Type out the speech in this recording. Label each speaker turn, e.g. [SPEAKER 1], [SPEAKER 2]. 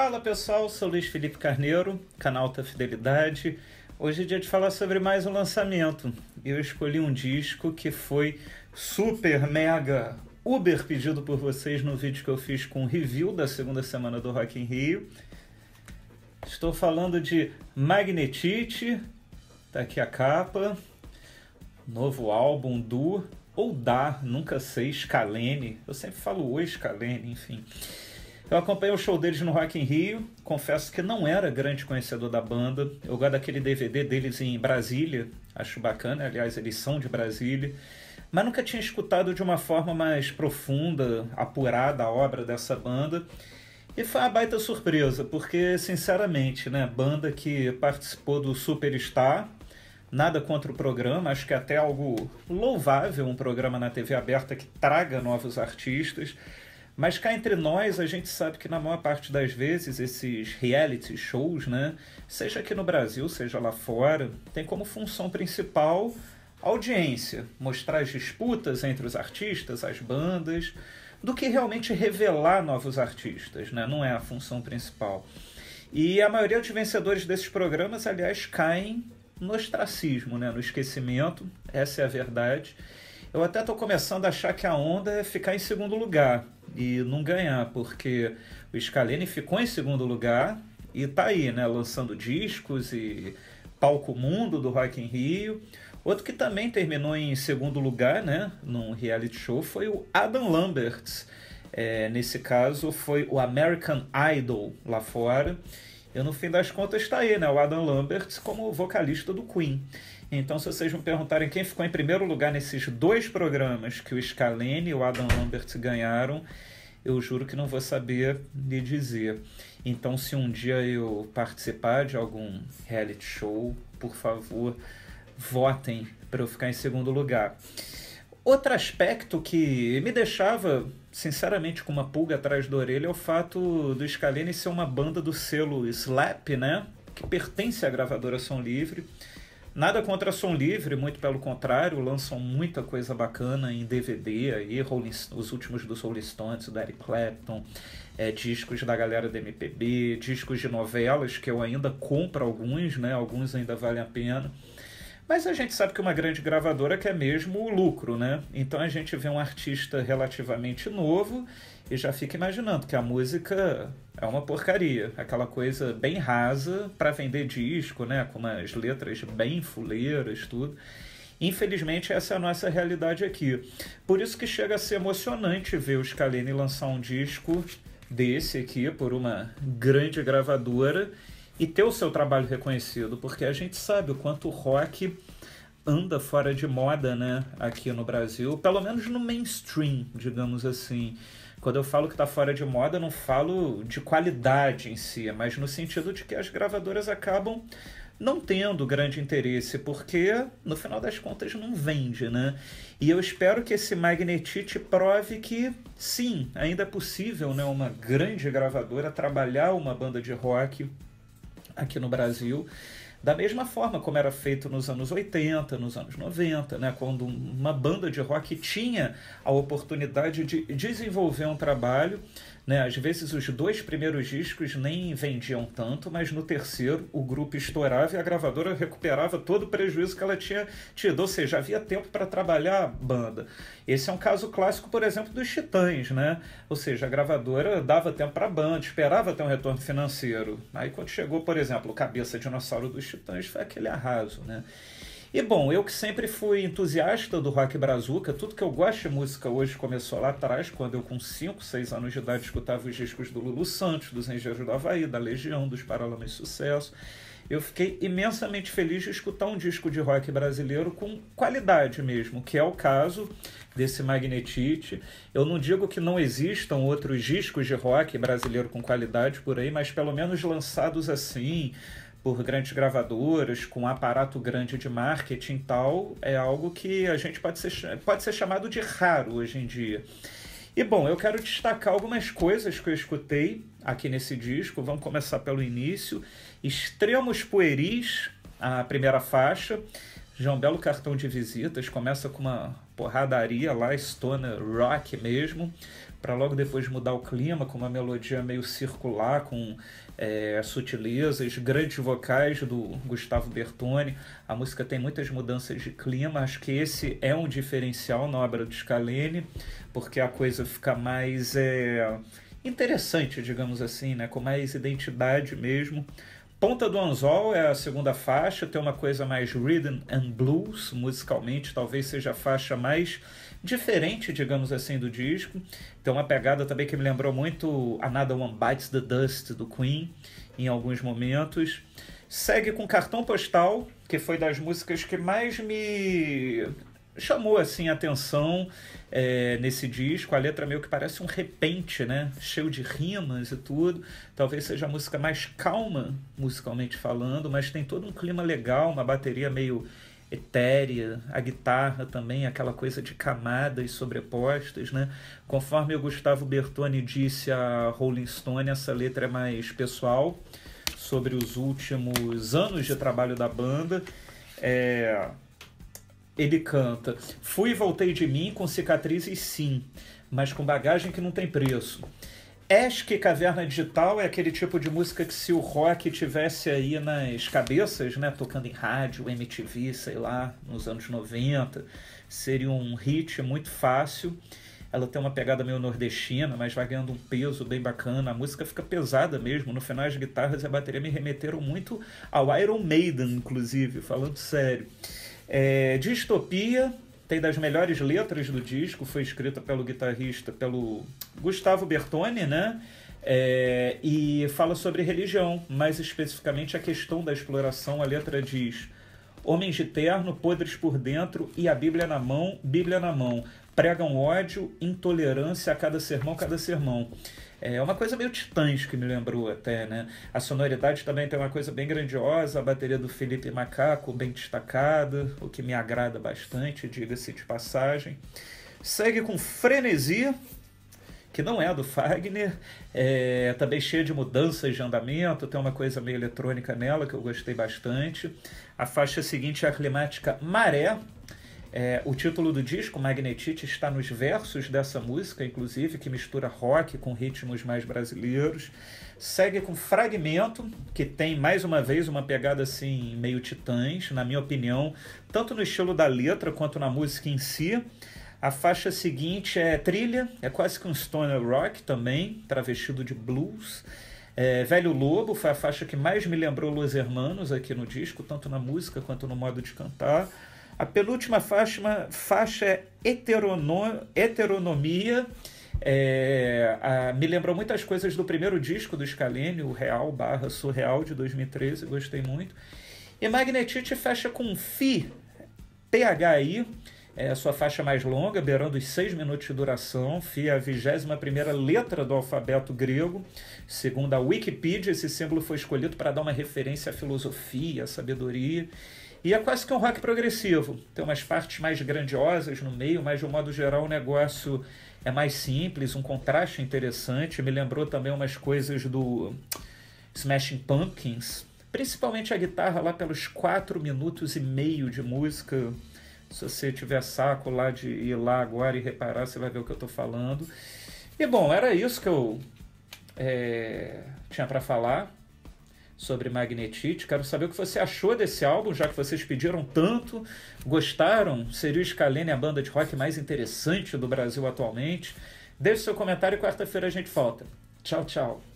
[SPEAKER 1] Fala pessoal, sou Luiz Felipe Carneiro, canal Alta Fidelidade. Hoje é dia de falar sobre mais um lançamento. Eu escolhi um disco que foi super mega uber pedido por vocês no vídeo que eu fiz com o review da segunda semana do Rock in Rio. Estou falando de Magnetite, tá aqui a capa. Novo álbum do ou da, nunca sei, Scalene. Eu sempre falo o Scalene, enfim. Eu acompanhei o show deles no Rock in Rio, confesso que não era grande conhecedor da banda. Eu gosto daquele DVD deles em Brasília, acho bacana, aliás, eles são de Brasília. Mas nunca tinha escutado de uma forma mais profunda, apurada a obra dessa banda. E foi uma baita surpresa, porque, sinceramente, né, banda que participou do Superstar, nada contra o programa, acho que é até algo louvável um programa na TV aberta que traga novos artistas. Mas cá entre nós, a gente sabe que na maior parte das vezes esses reality shows, né, seja aqui no Brasil, seja lá fora, tem como função principal audiência, mostrar as disputas entre os artistas, as bandas, do que realmente revelar novos artistas, né? Não é a função principal. E a maioria dos vencedores desses programas, aliás, caem no ostracismo, né, no esquecimento, essa é a verdade. Eu até estou começando a achar que a onda é ficar em segundo lugar e não ganhar, porque o Scalene ficou em segundo lugar e tá aí, né, lançando discos e palco mundo do Rock in Rio. Outro que também terminou em segundo lugar, né, num reality show, foi o Adam Lambert. É, nesse caso foi o American Idol lá fora. E no fim das contas está aí, né, o Adam Lambert como vocalista do Queen. Então, se vocês me perguntarem quem ficou em primeiro lugar nesses dois programas que o Scalene e o Adam Lambert ganharam, eu juro que não vou saber lhe dizer. Então, se um dia eu participar de algum reality show, por favor, votem para eu ficar em segundo lugar. Outro aspecto que me deixava, sinceramente, com uma pulga atrás da orelha é o fato do Scalene ser uma banda do selo Slap, né? Que pertence à gravadora Som Livre Nada contra som livre, muito pelo contrário, lançam muita coisa bacana em DVD aí, Rolling, os últimos dos Rolling Stones, do Eric Clapton, é, discos da galera da MPB, discos de novelas que eu ainda compro alguns, né? Alguns ainda valem a pena. Mas a gente sabe que uma grande gravadora quer mesmo o lucro, né? Então a gente vê um artista relativamente novo e já fica imaginando que a música é uma porcaria, aquela coisa bem rasa para vender disco, né, com umas letras bem fuleiras, tudo. Infelizmente, essa é a nossa realidade aqui. Por isso que chega a ser emocionante ver o Scalene lançar um disco desse aqui por uma grande gravadora e ter o seu trabalho reconhecido, porque a gente sabe o quanto o rock anda fora de moda, né, aqui no Brasil, pelo menos no mainstream, digamos assim. Quando eu falo que está fora de moda, eu não falo de qualidade em si, mas no sentido de que as gravadoras acabam não tendo grande interesse, porque no final das contas não vende, né? E eu espero que esse Magnetite prove que sim, ainda é possível, né, uma grande gravadora trabalhar uma banda de rock aqui no Brasil da mesma forma como era feito nos anos 80, nos anos 90, né, quando uma banda de rock tinha a oportunidade de desenvolver um trabalho né? Às vezes os dois primeiros discos nem vendiam tanto, mas no terceiro o grupo estourava e a gravadora recuperava todo o prejuízo que ela tinha tido, ou seja, havia tempo para trabalhar a banda. Esse é um caso clássico, por exemplo, dos Titãs, né? Ou seja, a gravadora dava tempo para a banda, esperava ter um retorno financeiro. Aí quando chegou, por exemplo, o Cabeça Dinossauro dos Titãs foi aquele arraso, né? E bom, eu que sempre fui entusiasta do rock brazuca, tudo que eu gosto de música hoje começou lá atrás, quando eu com 5, 6 anos de idade escutava os discos do Lulu Santos, dos Engenheiros do Havaí, da Legião, dos Paralamas Sucesso. Eu fiquei imensamente feliz de escutar um disco de rock brasileiro com qualidade mesmo, que é o caso desse Magnetite. Eu não digo que não existam outros discos de rock brasileiro com qualidade por aí, mas pelo menos lançados assim, por grandes gravadoras, com um aparato grande de marketing e tal, é algo que a gente pode ser, pode ser chamado de raro hoje em dia. E bom, eu quero destacar algumas coisas que eu escutei aqui nesse disco. Vamos começar pelo início. Extremos Pueris, a primeira faixa já um belo cartão de visitas, começa com uma porradaria lá, stoner rock mesmo, para logo depois mudar o clima com uma melodia meio circular, com é, sutilezas, grandes vocais do Gustavo Bertoni. A música tem muitas mudanças de clima, acho que esse é um diferencial na obra do Scalene, porque a coisa fica mais é, interessante, digamos assim, né? com mais identidade mesmo Ponta do Anzol é a segunda faixa, tem uma coisa mais rhythm and blues, musicalmente talvez seja a faixa mais diferente, digamos assim, do disco. Tem uma pegada também que me lembrou muito a Nada One Bites the Dust do Queen, em alguns momentos. Segue com Cartão Postal, que foi das músicas que mais me chamou assim a atenção é, nesse disco. A letra meio que parece um repente, né? Cheio de rimas e tudo. Talvez seja a música mais calma, musicalmente falando, mas tem todo um clima legal, uma bateria meio etérea, a guitarra também, aquela coisa de camadas sobrepostas, né? Conforme o Gustavo Bertoni disse a Rolling Stone, essa letra é mais pessoal sobre os últimos anos de trabalho da banda. É, ele canta: Fui e voltei de mim com cicatrizes, sim, mas com bagagem que não tem preço. És que Caverna Digital é aquele tipo de música que se o rock tivesse aí nas cabeças, né, tocando em rádio, MTV, sei lá, nos anos 90, seria um hit muito fácil. Ela tem uma pegada meio nordestina, mas vai ganhando um peso bem bacana. A música fica pesada mesmo. No final, as guitarras e a bateria me remeteram muito ao Iron Maiden, inclusive, falando sério. É, Distopia tem das melhores letras do disco, foi escrita pelo guitarrista, pelo Gustavo Bertoni, né? É, e fala sobre religião, mais especificamente a questão da exploração. A letra diz: Homens de terno, podres por dentro e a Bíblia na mão, Bíblia na mão. Pregam ódio, intolerância a cada sermão, cada sermão. É uma coisa meio Titãs que me lembrou até, né? A sonoridade também tem uma coisa bem grandiosa, a bateria do Felipe Macaco bem destacada, o que me agrada bastante, diga-se de passagem. Segue com Frenesi, que não é a do Fagner, é também cheia de mudanças de andamento, tem uma coisa meio eletrônica nela que eu gostei bastante. A faixa seguinte é a climática Maré, é, o título do disco, Magnetite, está nos versos dessa música, inclusive, que mistura rock com ritmos mais brasileiros. Segue com Fragmento, que tem mais uma vez uma pegada assim, meio titãs, na minha opinião, tanto no estilo da letra quanto na música em si. A faixa seguinte é Trilha, é quase que um stoner rock também, travestido de blues. É, Velho Lobo foi a faixa que mais me lembrou Los Hermanos aqui no disco, tanto na música quanto no modo de cantar. A penúltima faixa, faixa é heterono, heteronomia. É, a, me lembrou muitas coisas do primeiro disco do Scalene, o Real barra Surreal de 2013, gostei muito. E Magnetite fecha com Fi, PHI, é, a sua faixa mais longa, beirando os seis minutos de duração, fia a 21 letra do alfabeto grego. Segundo a Wikipedia, esse símbolo foi escolhido para dar uma referência à filosofia, à sabedoria. E é quase que um rock progressivo. Tem umas partes mais grandiosas no meio, mas de um modo geral o negócio é mais simples, um contraste interessante. Me lembrou também umas coisas do Smashing Pumpkins, principalmente a guitarra lá pelos 4 minutos e meio de música se você tiver saco lá de ir lá agora e reparar, você vai ver o que eu estou falando. E bom, era isso que eu é, tinha para falar sobre Magnetite. Quero saber o que você achou desse álbum, já que vocês pediram tanto, gostaram? Seria o Scalene a banda de rock mais interessante do Brasil atualmente? Deixe seu comentário e quarta-feira a gente volta. Tchau, tchau.